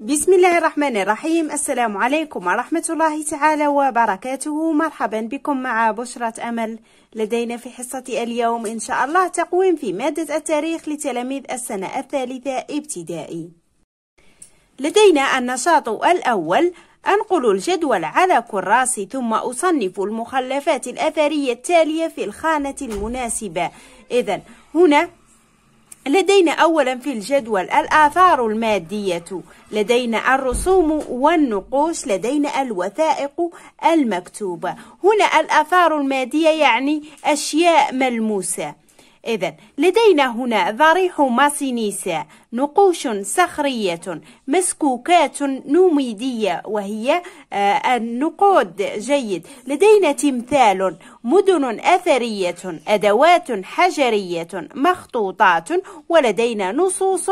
بسم الله الرحمن الرحيم السلام عليكم ورحمة الله تعالى وبركاته مرحبا بكم مع بشرة أمل لدينا في حصة اليوم إن شاء الله تقويم في مادة التاريخ لتلاميذ السنة الثالثة ابتدائي لدينا النشاط الأول أنقل الجدول على كراسي ثم أصنف المخلفات الأثرية التالية في الخانة المناسبة إذا هنا لدينا أولا في الجدول الآثار المادية لدينا الرسوم والنقوش لدينا الوثائق المكتوبة هنا الآثار المادية يعني أشياء ملموسة إذا لدينا هنا ضريح ماسينيسا نقوش صخرية مسكوكات نوميدية وهي آه، النقود جيد لدينا تمثال مدن أثرية أدوات حجرية مخطوطات ولدينا نصوص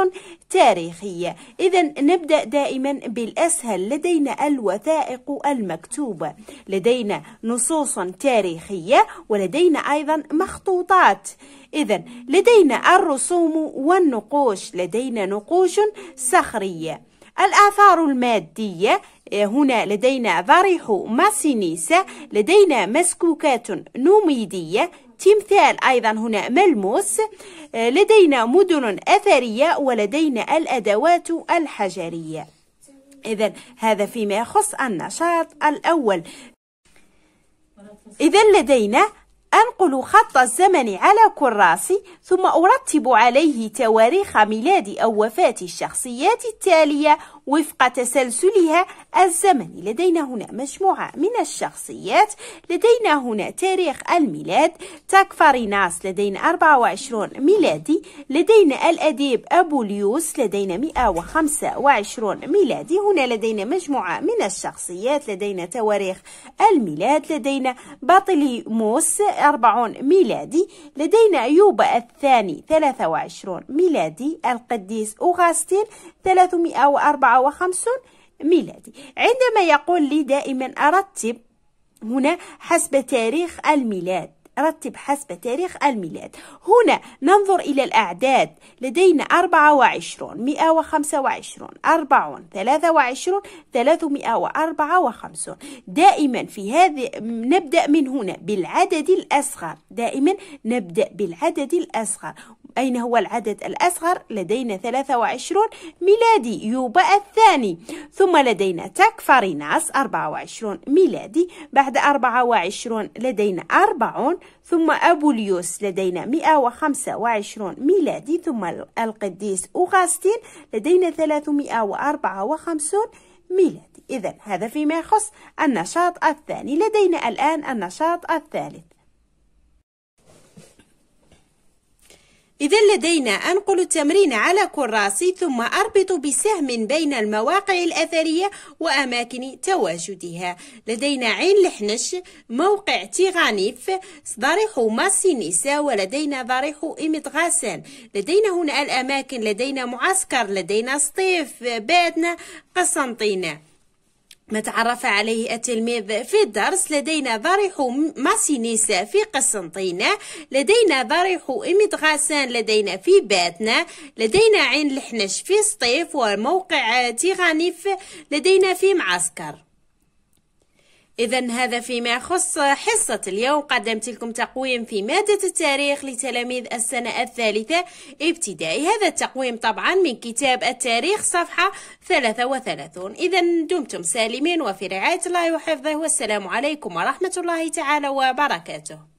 تاريخية إذا نبدأ دائما بالأسهل لدينا الوثائق المكتوبة لدينا نصوص تاريخية ولدينا أيضا مخطوطات إذا لدينا الرسوم والنقوش لدينا نقوش صخرية الآثار المادية هنا لدينا فاريحو ماسينيس لدينا مسكوكات نوميدية تمثال أيضا هنا ملموس لدينا مدن أثرية ولدينا الأدوات الحجرية إذا هذا فيما يخص النشاط الأول إذا لدينا أنقل خط الزمن على كراسي ثم أرتب عليه تواريخ ميلاد أو وفاة الشخصيات التالية وفق تسلسلها الزمني لدينا هنا مجموعة من الشخصيات لدينا هنا تاريخ الميلاد تكفاريناس فاريناس لدينا 24 ميلادي لدينا الأديب أبوليوس لدينا 125 ميلادي هنا لدينا مجموعة من الشخصيات لدينا تواريخ الميلاد لدينا بطليموس 40 ميلادي لدينا أيوب الثاني 23 ميلادي القديس أوغاستين 304 وخمسون ميلادي عندما يقول لي دائما أرتب هنا حسب تاريخ الميلاد رتب حسب تاريخ الميلاد هنا ننظر إلى الأعداد لدينا 24 125 40 23 354 دائما في هذه نبدأ من هنا بالعدد الأصغر دائما نبدأ بالعدد الأصغر أين هو العدد الأصغر؟ لدينا 23 ميلادي يوبا الثاني ثم لدينا تاك فاريناس 24 ميلادي بعد 24 لدينا 40 ثم أبوليوس لدينا 125 ميلادي ثم القديس أوغاستين لدينا 354 ميلادي إذا هذا فيما يخص النشاط الثاني لدينا الآن النشاط الثالث إذا لدينا أنقل التمرين على كراسي ثم أربط بسهم بين المواقع الأثرية وأماكن تواجدها لدينا عين لحنش موقع تيغانيف ضريح ماسينيسا ولدينا ضريح إمتغاسان لدينا هنا الأماكن لدينا معسكر لدينا سطيف بادنا قسنطينة ما تعرف عليه التلميذ في الدرس لدينا ضريح ماسينيس في قسنطينة لدينا ضريح إميد غاسان لدينا في باتنا لدينا عين الحنش في سطيف وموقع تيغانيف لدينا في معسكر إذا هذا فيما يخص حصة اليوم قدمت لكم تقويم في مادة التاريخ لتلاميذ السنة الثالثة ابتدائي هذا التقويم طبعا من كتاب التاريخ صفحة 33 إذا دمتم سالمين وفي رعاية الله وحفظه والسلام عليكم ورحمة الله تعالى وبركاته